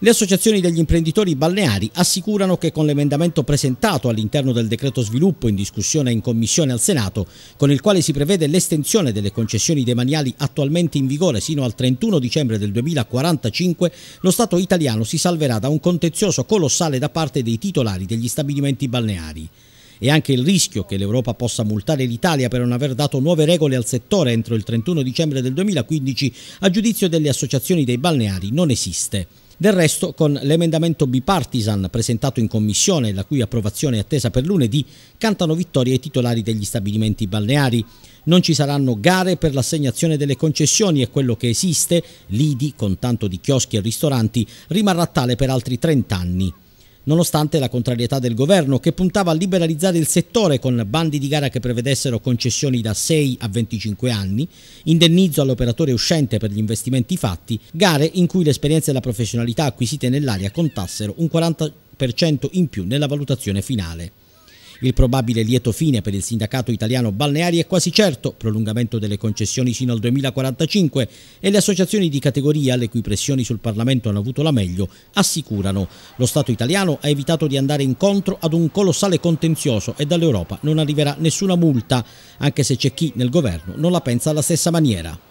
Le associazioni degli imprenditori balneari assicurano che con l'emendamento presentato all'interno del decreto sviluppo in discussione in commissione al Senato, con il quale si prevede l'estensione delle concessioni demaniali attualmente in vigore sino al 31 dicembre del 2045, lo Stato italiano si salverà da un contenzioso colossale da parte dei titolari degli stabilimenti balneari e anche il rischio che l'Europa possa multare l'Italia per non aver dato nuove regole al settore entro il 31 dicembre del 2015 a giudizio delle associazioni dei balneari non esiste. Del resto, con l'emendamento bipartisan presentato in commissione, la cui approvazione è attesa per lunedì, cantano vittoria i titolari degli stabilimenti balneari. Non ci saranno gare per l'assegnazione delle concessioni e quello che esiste, l'IDI, con tanto di chioschi e ristoranti, rimarrà tale per altri 30 anni nonostante la contrarietà del governo che puntava a liberalizzare il settore con bandi di gara che prevedessero concessioni da 6 a 25 anni, indennizzo all'operatore uscente per gli investimenti fatti, gare in cui l'esperienza e la professionalità acquisite nell'area contassero un 40% in più nella valutazione finale. Il probabile lieto fine per il sindacato italiano balneari è quasi certo, prolungamento delle concessioni sino al 2045 e le associazioni di categoria, le cui pressioni sul Parlamento hanno avuto la meglio, assicurano. Lo Stato italiano ha evitato di andare incontro ad un colossale contenzioso e dall'Europa non arriverà nessuna multa, anche se c'è chi nel governo non la pensa alla stessa maniera.